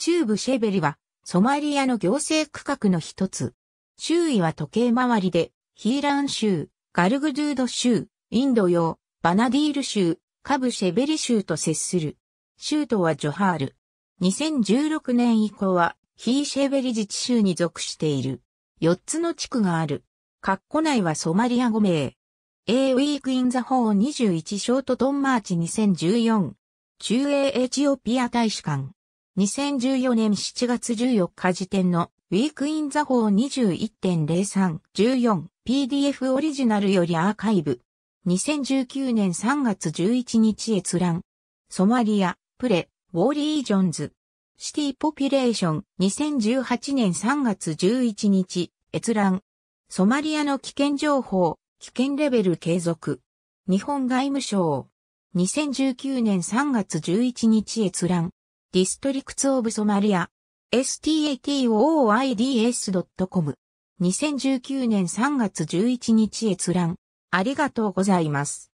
中部シェベリは、ソマリアの行政区画の一つ。周囲は時計回りで、ヒーラン州、ガルグドゥード州、インド洋、バナディール州、カブシェベリ州と接する。州都はジョハール。2016年以降は、ヒーシェベリ自治州に属している。4つの地区がある。括弧内はソマリア5名。A Week in the h a l 21ショートトンマーチ2014。中英エチオピア大使館。2014年7月14日時点のウィークインザ法21.0314 PDF オリジナルよりアーカイブ。2019年3月11日閲覧。ソマリア、プレ、ウォーリー・ジョンズ。シティ・ポピュレーション。2018年3月11日閲覧。ソマリアの危険情報、危険レベル継続。日本外務省。2019年3月11日閲覧。ディストリクツオブソマリア。statoids.com。2019年3月11日閲覧。ありがとうございます。